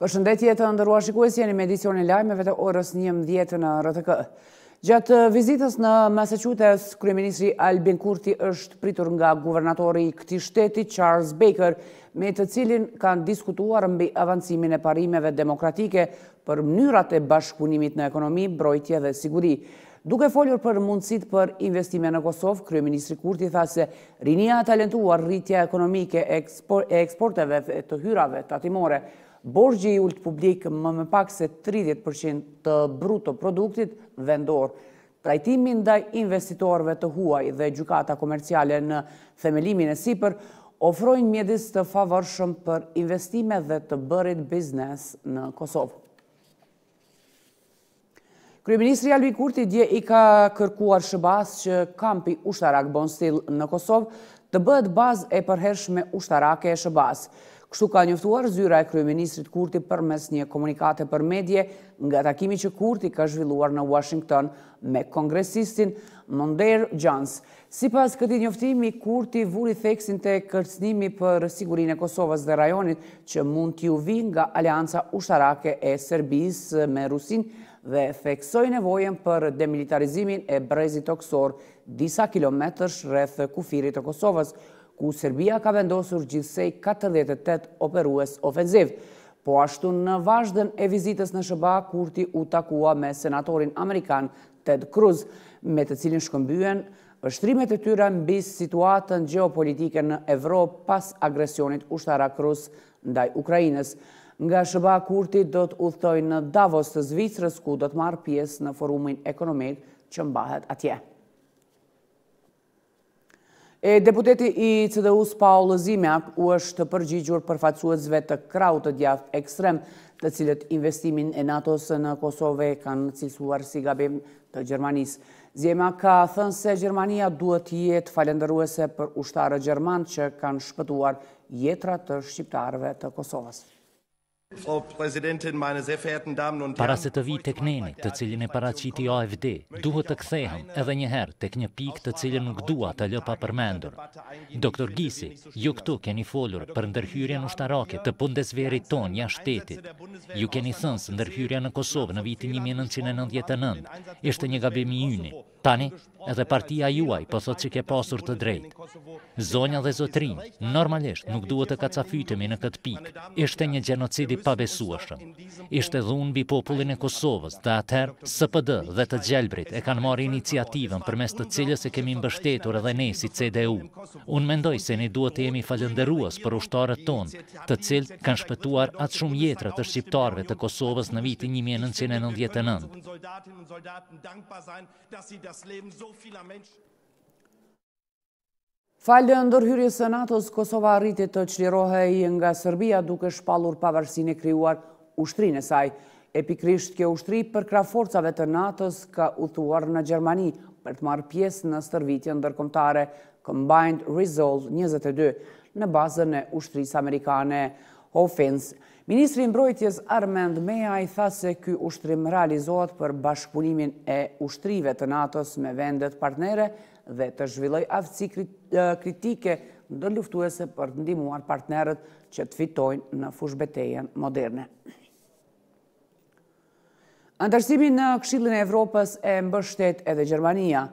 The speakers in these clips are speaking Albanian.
Për shëndetje të ndërruar shikues jeni me edicionin lajmeve të orës 11 në RTK. Gjatë uh, vizitës në Massachusetts, kryeministri Albin Kurti është pritur nga guvernatori i këtij shteti Charles Baker, me të cilin kanë diskutuar mbi avancimin e parimeve demokratike për mënyrat e bashkëpunimit në ekonomi, brojtje dhe siguri. Duke folur për mundësit për investime në Kosovë, Kryeministri Kurti tha se rinia talentuar rritja ekonomike e eksporteve të hyrave tatimore, atimore, borgje i ullët publik më më pak se 30% të bruto produktit vendor. Trajtimin ndaj investitorve të huaj dhe gjukata komerciale në themelimin e Sipër ofrojnë mjedis të favorshëm për investime dhe të bërit biznes në Kosovë. Kryeministri Albi Kurti dje i ka kërkuar shëbas që kampi ushtarak bon stil në Kosovë të bëhet bazë e përhershme ushtarake e shëbasë. Kështu ka njëftuar zyra e Kryeministrit Kurti për mes një komunikate për medje nga takimi që Kurti ka zhvilluar në Washington me kongresistin Mondair Gjans. Si pas këti njëftimi, Kurti vuri theksin të kërcnimi për sigurin e Kosovës dhe rajonit që mund t'ju vi nga alianca ushtarake e Serbis me Rusin dhe theksoj nevojen për demilitarizimin e brezit oksor disa kilometrës rreth kufirit e Kosovës ku Serbia ka vendosur gjithsej 48 operues ofenziv. Po ashtu në vazhden e vizitës në Shëba, Kurti u takua me senatorin Amerikan Ted Cruz, me të cilin shkëmbyen ështrimet e tyra mbi situatën geopolitike në Evropë pas agresionit ushtara Cruz ndaj Ukrajinës. Nga Shëba, Kurti do të uthtoj në Davos të Zvicrës, ku do të marë pjesë në forumin ekonomik që mbahet atje. Deputeti i cdu s Paolo Zimeak u është përgjigjur përfacuazve të krau të djaft ekstrem të cilët investimin e NATO-së në Kosove kanë cilësuar si gabim të Gjermanisë. Zima ka thënë se Gjermania duhet jetë falenderuese për ushtarë Gjerman që kanë shpëtuar jetra të shqiptarëve të Kosovës. Frau Präsidentin, meine sehr Damen und Herren, para se të vi të cilin e paraqiti AFD, duhet të kthehem edhe një herë tek një pikë të cilën nuk dua të lë pa përmendur. Doktor Gisi, ju këtu keni folur për ndërhyrjen ushtarake të Bundeswehrit ton jashtë shtetit. Ju keni thënë se ndërhyrja në Kosovë në vitin 1999 ishte një gabim i yni. Tani, edhe partia juaj po thot që ke pasur të drejt. Zonja dhe zotrin, normalisht nuk duhet të kacafytemi në këtë pik, ishte një genocidi pabesuashëm. Ishte dhun bi popullin e Kosovës, dhe atëherë, SPD dhe të gjelbrit e kanë marë iniciativën për mes të cilës e kemi mbështetur edhe ne si CDU. Unë mendoj se ne duhet të jemi falenderuas për ushtarët tonë, të cilët kanë shpëtuar atë shumë jetrat të shqiptarve të Kosovës në vitin 1999. Dankbar sein, dass sie das Leben so Falë ndër hyrje së NATO-s, Kosova arriti të qlirohej nga Serbia duke shpalur pavarësin e kryuar ushtrinë e saj. Epikrisht kjo ushtri për kraforcave të NATO-s ka utuar në Gjermani për të marrë pjesë në stërvitje ndërkomtare Combined Resolve 22 në bazën e ushtrisë amerikane Offense 22. Ministri mbrojtjes Armand Meja i tha se ky ushtrim realizohet për bashkëpunimin e ushtrive të NATO-s me vendet partnere dhe të zhvilloj aftësi kritike në luftuese për të ndihmuar partnerët që të fitojnë në fushbetejen moderne. Antarësimi në Këshillin e Evropës e mbështet edhe Gjermania.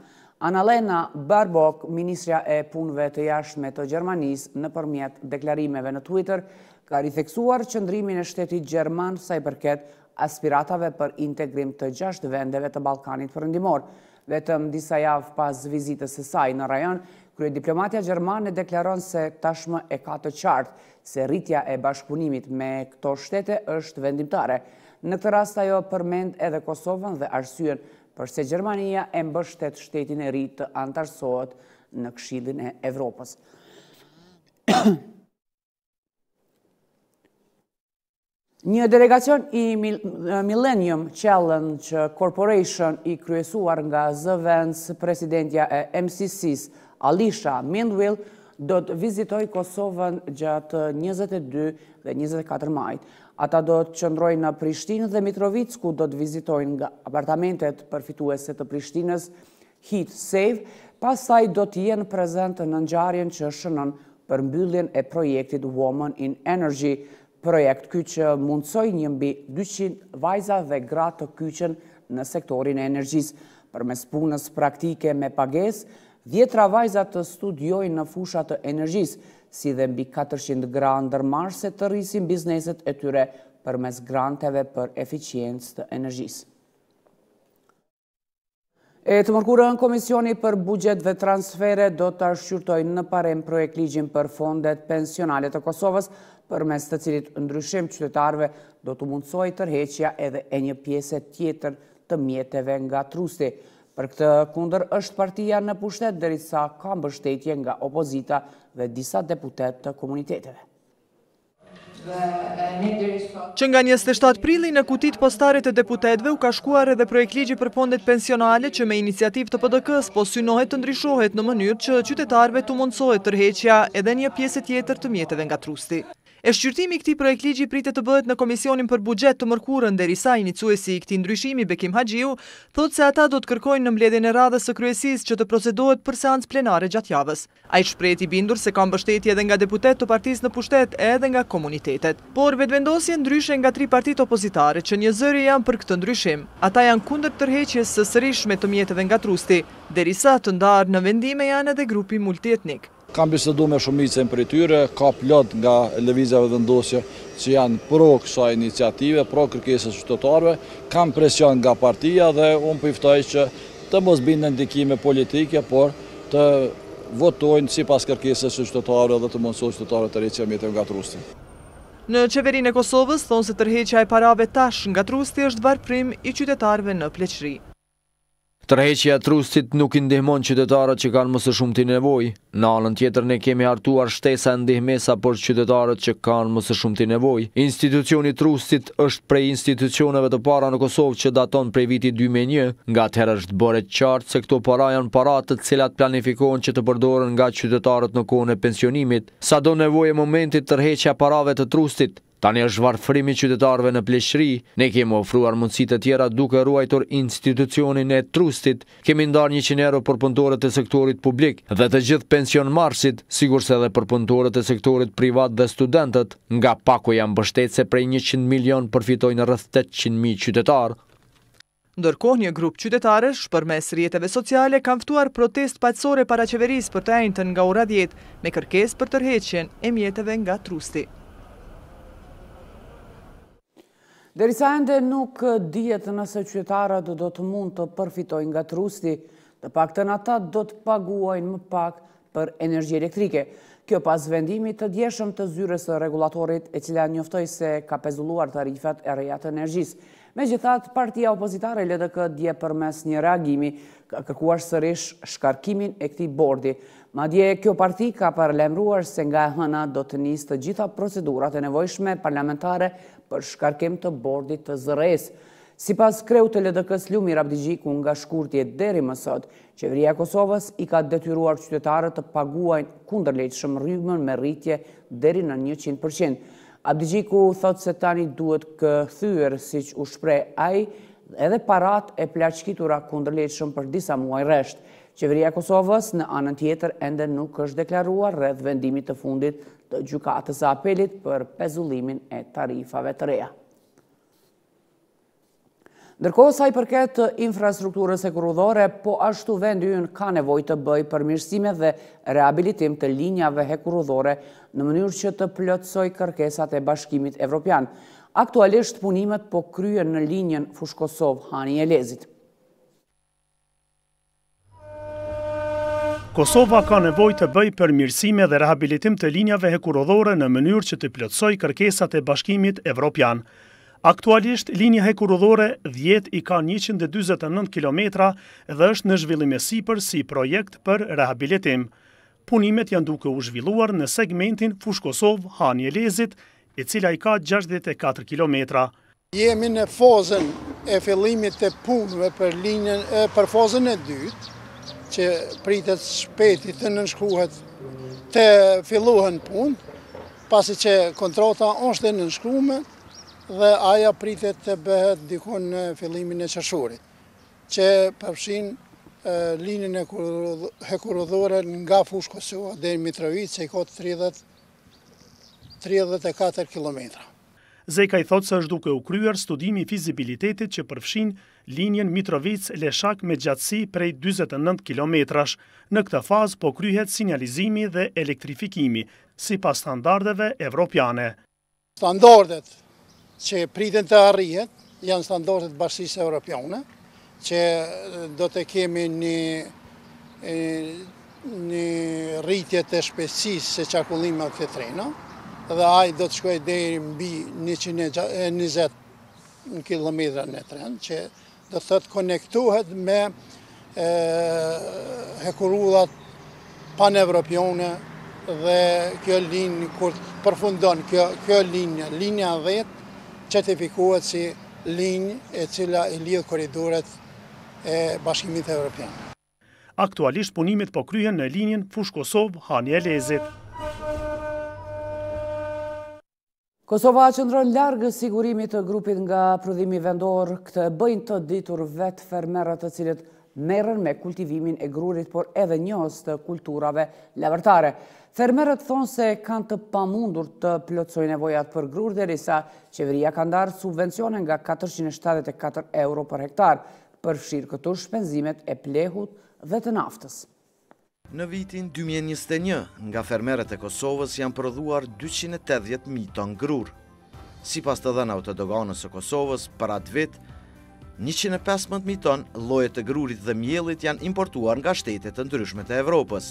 Annalena Barbok, ministra e punëve të jashtme të Gjermanisë, nëpërmjet deklarimeve në Twitter, ka rifeksuar qëndrimin e shtetit Gjerman sa i përket aspiratave për integrim të gjasht vendeve të Balkanit përëndimor. Vetëm disa javë pas vizitës e saj në rajon, krye diplomatia Gjermane deklaron se tashmë e ka të qartë se rritja e bashkëpunimit me këto shtete është vendimtare. Në këtë rast ajo përmend edhe Kosovën dhe arsyen përse Gjermania e mbështet shtetin e rritë të antarsohet në këshillin e Evropës. Një delegacion i eh, Millennium Challenge Corporation i kryesuar nga zëvenës presidentja e MCC-s Alisha Mindwill do të vizitoj Kosovën gjatë 22 dhe 24 majtë. Ata do të qëndrojnë në Prishtinë dhe Mitrovic, ku do të vizitojnë nga apartamentet përfituese të Prishtinës Heat Save, pasaj do të jenë prezent në nëngjarjen që shënën për mbyllin e projektit Woman in Energy, projekt kyqë që mundësoj një mbi 200 vajza dhe gra të kyqën në sektorin e energjisë. Për mes punës praktike me pagesë, djetra vajza të studiojnë në fushat të energjisë, si dhe mbi 400 gra dërmarse të rrisin bizneset e tyre për mes granteve për eficiencë të energjisë. E të mërkurën Komisioni për Bugjet dhe Transfere do të ashqyrtojnë në parem projekt ligjim për fondet pensionalit të Kosovës për mes të cilit ndryshim qytetarve do të mundsoj tërheqja edhe e një pjese tjetër të mjeteve nga trusti. Për këtë kunder është partia në pushtet, dërisa ka mbështetje nga opozita dhe disa deputet të komuniteteve. Që nga 27 prili në kutit postare të deputetve u ka shkuar edhe projekt ligji për pondet pensionale që me iniciativ të pëdëkës po synohet të ndryshohet në mënyrë që qytetarve të mundsohet tërheqja edhe një pjeset tjetër të mjetëve nga trusti. E shqyrtimi këti projekt ligji pritë të bëhet në Komisionin për Bugjet të mërkurën dhe risa iniciuesi i këti ndryshimi Bekim Hajiu, thot se ata do të kërkojnë në mbledin e radhës së kryesis që të procedohet për seans plenare gjatë javës. A i shprejt i bindur se kam bështetje edhe nga deputet të partis në pushtet edhe nga komunitetet. Por, vedvendosje ndryshe nga tri partit opozitare që një zëri janë për këtë ndryshim. Ata janë kunder tërheqjes së sërishme të mjetëve nga trusti, të ndarë në vendime janë edhe grupi multietnik kam bisedu me shumicën për i tyre, ka plot nga levizeve dhe ndosje që janë pro kësa iniciative, pro kërkesës qytetarve, kam presion nga partia dhe unë për iftaj që të mos bindë në ndikime politike, por të votojnë si pas kërkesës qytetarve dhe të monsoj qytetarve të reqe mjetën nga trustin. Në qeverin e Kosovës, thonë se tërheqja e parave tash nga trusti është varprim i qytetarve në pleqri. Tërheqja trustit nuk i ndihmon qytetarët që kanë mësë shumë të nevoj. Në alën tjetër ne kemi hartuar shtesa ndihmesa për qytetarët që kanë mësë shumë të nevoj. Institucioni trustit është prej institucioneve të para në Kosovë që daton prej viti 2001, nga herë është bërë qartë se këto para janë paratët cilat planifikohen që të përdorën nga qytetarët në kone pensionimit. Sa do nevoj e momentit tërheqja parave të trustit, Tani është varfrimi qytetarve në pleshri, ne kemi ofruar mundësit e tjera duke ruajtor institucionin e trustit, kemi ndar 100 euro për pëntorët e sektorit publik dhe të gjithë pension marsit, sigur se dhe për pëntorët e sektorit privat dhe studentët, nga pako janë bështet se prej 100 milion përfitojnë rrëth 800.000 qytetarë. Ndërkohë një grupë qytetarës mes rjetëve sociale kanë ftuar protest patsore para qeveris për të të nga ura djetë me kërkes për tërheqen e mjetëve nga trusti. Derisa ende nuk djetë nëse qytetarët të do të mund të përfitojnë nga trusti, dhe pak të nata do të paguajnë më pak për energji elektrike. Kjo pas vendimit të djeshëm të zyres të regulatorit e cila njoftoj se ka pezulluar tarifat e reja të energjis. Me gjithat, partia opozitare ledhe këtë dje për mes një reagimi ka kërkuar sërish shkarkimin e këti bordi. Ma dje, kjo parti ka parlemruar se nga hëna do të njistë gjitha procedurat e nevojshme parlamentare për shkarkim të bordit të zëres. Si pas kreu të ledëkës s Lumi nga shkurtje deri mësot, Qeveria Kosovës i ka detyruar qytetarët të paguajnë kunderlejtëshëm rrymën me rritje deri në 100%. Abdigjiku thot se tani duhet këthyër si që u shpre aj edhe parat e plaçkitura kunderlejtëshëm për disa muaj reshtë. Qeveria Kosovës në anën tjetër ende nuk është deklaruar rreth vendimit të fundit të gjukatës apelit për pezullimin e tarifave të reja. sa i përket të infrastrukturës e kurudhore, po ashtu vendujen ka nevoj të bëj përmirësime dhe rehabilitim të linjave e kurudhore në mënyrë që të plëtsoj kërkesat e bashkimit evropian. Aktualisht punimet po kryen në linjen Fushkosov-Hani-Elezit. Kosova ka nevoj të bëj për mirësime dhe rehabilitim të linjave hekurodhore në mënyrë që të plëtsoj kërkesat e bashkimit evropian. Aktualisht, linja hekurodhore 10 i ka 129 km dhe është në zhvillime për si projekt për rehabilitim. Punimet janë duke u zhvilluar në segmentin Fushkosov-Hanjelezit, e cila i ka 64 km. Jemi në fozën e fillimit të punëve për, linjën, për fozën e dytë, që pritet shpeti të nënshkruhet të filluhen punë, pasi që kontrata është të nënshkruhme dhe aja pritet të bëhet dikon në fillimin e qëshurit, që përshin linjën e hekurudhore nga fushë Kosovë dhe Mitrovit që i kotë 34 kilometra. Zeka i thot se është duke u kryer studimi i fizibilitetit që përfshin linjen Mitrovic Leshak me gjatësi prej 49 kilometrash. Në këtë fazë po kryhet sinjalizimi dhe elektrifikimi sipas standardeve evropiane. Standardet që pritën të arrihen janë standardet bashkësisë evropiane që do të kemi një një rritje të shpesis se qakullime atë të trena, dhe ajë do të shkoj deri mbi 120 km në tren, që do të të konektuhet me hekurullat pan-evropione dhe kjo linjë, kur përfundon kjo linjë, linja vetë, fikuhet si linjë e cila i lidhë koridoret e bashkimit e Europian. Aktualisht punimit po kryhen në linjën Fush-Kosov-Hani-Elezit. Kosova që ndron largë sigurimit të grupit nga prodhimi vendor, këtë bëjnë të ditur vetë fermerat të cilët merën me kultivimin e grurit, por edhe njës të kulturave levertare. Fermerët thonë se kanë të pamundur të plotsoj nevojat për grur, dhe risa qeveria kanë darë subvencionen nga 474 euro për hektar, përfshirë këtu shpenzimet e plehut dhe të naftës. Në vitin 2021, nga fermeret e Kosovës janë produar 280.000 ton grur. Si pas të dhenë autodoganës e Kosovës, për atë vit, 115.000 ton lojet të grurit dhe mjelit janë importuar nga shtetet të ndryshme të Evropës.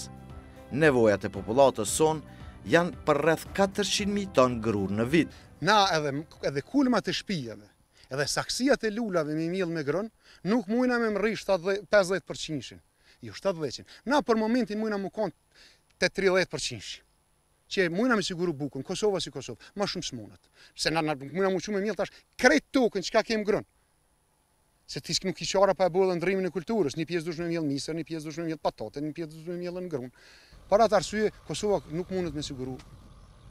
Nevojat e populatës son janë për rreth 400.000 ton grur në vit. Na edhe kulma të shpijave, edhe saksia të lullave me mjel me grun, nuk mujna me mërish të 50% jo 70%. Na për momentin mujna më konë të 30% që mujna me siguru bukën, Kosova si Kosova, ma shumë s'munët. Se na, na mujna mu shumë e mjëllë tash, krejt tukën, që ka kemë grënë. Se ti nuk i qara pa e bëllë ndrimin e kulturës, një pjesë dushme mjëllë misër, një pjesë dushme mjëllë patate, një pjesë dushme mjëllë në grënë. Para të arsye, Kosova nuk mundët me siguru.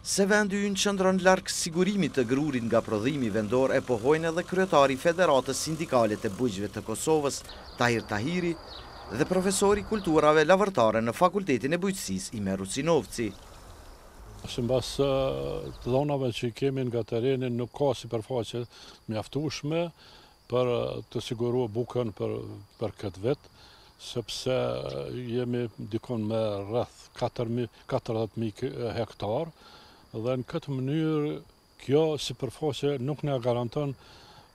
Se vendi unë qëndron larkë sigurimit të grurin nga prodhimi vendor e pohojnë edhe kryetari Federatës Sindikalit e Bujgjve të Kosovës, Tahir Tahiri, dhe profesori kulturave lavërtare në fakultetin e bujtsis i Merucinovci. Sinovci. të dhonave që i kemi nga terenin, nuk ka si përfaqet mjaftushme për të siguru buken për këtë vetë, sepse jemi dikon me rrëth 40.000 hektar, dhe në këtë mënyrë kjo si përfaqet nuk në garanton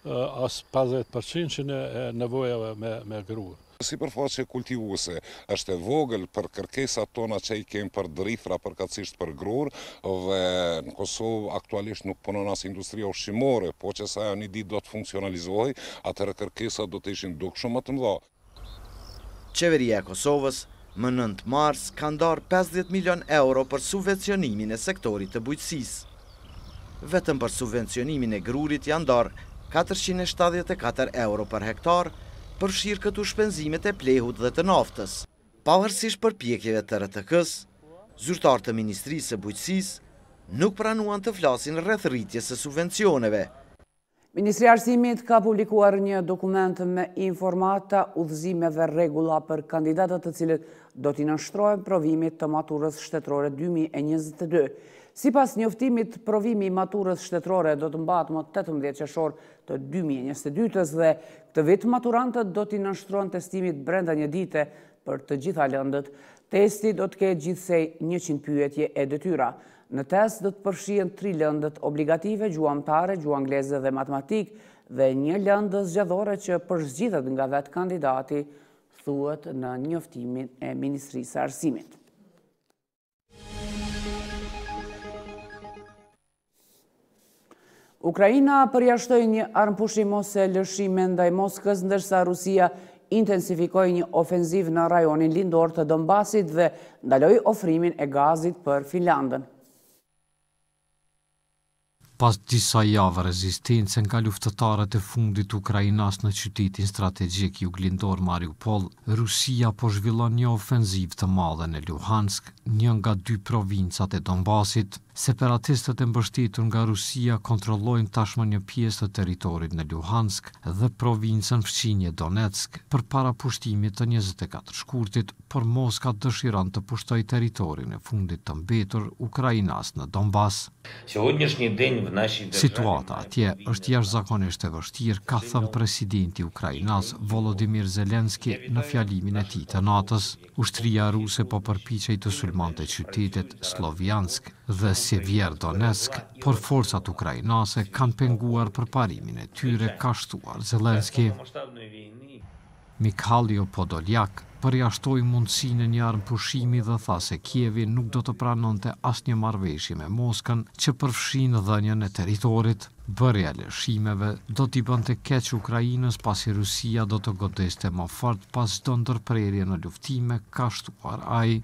asë 50% që në nevojave me gruën. Si përfaqe kultivuese, është e vogël për kërkesat tona që i kemë për drithra përkacisht për grur, dhe në Kosovë aktualisht nuk punon as industria ushqimore, po që sa një ditë do të funksionalizohi, atëre kërkesat do të ishin duk shumë më të mdha. Qeveria e Kosovës, më 9 mars, ka ndarë 50 milion euro për subvencionimin e sektorit të bujtsis. Vetëm për subvencionimin e grurit janë ndarë 474 euro për hektarë, përshirë këtu shpenzimet e plehut dhe të naftës. Pavërsisht për pjekjeve të RTK-s, të Ministrisë e Bujqësis nuk pranuan të flasin rritjes së subvencioneve. Ministri Arsimit ka publikuar një dokument me informata udhëzimeve regula për kandidatët të cilët do t'i nështrojnë provimit të maturës shtetrore 2022. Si pas njoftimit provimi i maturës shtetrore do të mbatë më 18 qëshor të 2022 dhe këtë vit maturantët do t'i nështron testimit brenda një dite për të gjitha lëndët. Testi do t'ke gjithsej 100 pyetje e dëtyra. Në test do të përshien 3 lëndët obligative, gjuamtare, angleze dhe matematik dhe një lëndës gjadhore që përshgjithet nga vetë kandidati thuet në njoftimin e Ministrisë Arsimit. Ukrajina përjashtoj një armë pushim ose lëshime ndaj Moskës, ndërsa Rusia intensifikoj një ofenziv në rajonin lindor të Donbasit dhe ndaloj ofrimin e gazit për Finlandën. Pas disa javë rezistencën ka luftetarët e fundit Ukrajinas në qytetin strategjik juglindor glindor Mariupol, Rusia po zhvillon një ofenziv të madhe në Luhansk, njën nga dy provincat e Donbasit, separatistët e mbështitur nga Rusia kontrollojnë tashmë një pjesë të territorit në Luhansk dhe provincën fqinje Donetsk për para pushtimit të 24 shkurtit, për Moska dëshiran të pushtoj territorin e fundit të mbetur Ukrajinas në Donbas. Situata atje është jash zakonisht e vështirë, ka thëmë presidenti Ukrajinas Volodymyr Zelenski në fjalimin e ti të natës. Ushtria ruse po përpichej të sulmante qytetit Sloviansk dhe Sivirë si vjerë Donetsk, por forësat ukrajnase kanë penguar për parimin e tyre ka shtuar Zelenski. Mikhalio Podoljak përjashtoj mundësine një armë pushimi dhe tha se Kjevi nuk do të pranon të asë një me Moskën që përfshinë dhenjën e teritorit. Bërja lëshimeve do t'i bënd të keqë Ukrajinës pasi Rusia do të godeste më fart pas do ndërprerje në luftime ka shtuar ajë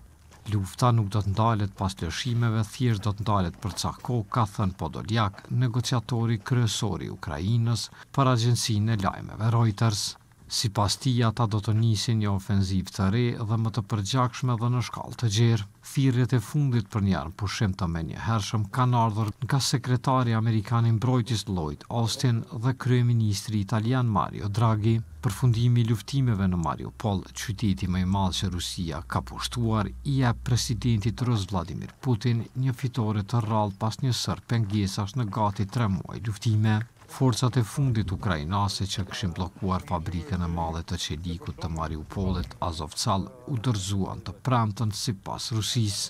lufta nuk do të ndalet pas lëshimeve, thjesht do të ndalet për cako ka thënë Podoljak, negociatori kryesori Ukrajinës për agjensin e lajmeve Reuters. Si pas ti, ata do të nisin një ofenziv të re dhe më të përgjakshme dhe në shkall të gjerë. Firjet e fundit për njërë pushim të menje hershëm kanë ardhur nga sekretari Amerikanin Brojtis Lloyd Austin dhe kryeministri italian Mario Draghi. Për fundimi luftimeve në Mariupol, qyteti më i malë që Rusia ka pushtuar, i e presidentit Rus Vladimir Putin një fitore të rralë pas një sër pëngjesash në gati tre muaj luftime. Forcat e fundit ukrajnase që këshim blokuar fabrikën e male të qelikut të Mariupolit Azovcal u dërzuan të prantën si pas Rusis.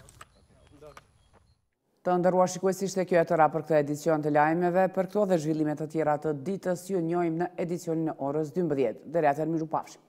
Të ndërrua shikuesisht e kjo e të rapër këtë edicion të lajmeve, për këto dhe zhvillimet të tjera të ditës ju njojmë në edicionin e orës 12. Dere atër miru pafshim.